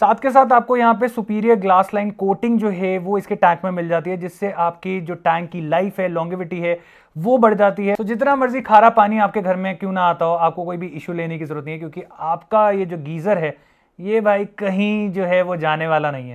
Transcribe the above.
साथ के साथ आपको यहाँ पे सुपीरियर ग्लास लाइन कोटिंग जो है वो इसके टैंक में मिल जाती है जिससे आपकी जो टैंक की लाइफ है लॉन्गिविटी है वो बढ़ जाती है तो जितना मर्जी खारा पानी आपके घर में क्यों ना आता हो आपको कोई भी इशू लेने की जरूरत नहीं है क्योंकि आपका ये जो गीज़र है ये भाई कहीं जो है वो जाने वाला नहीं है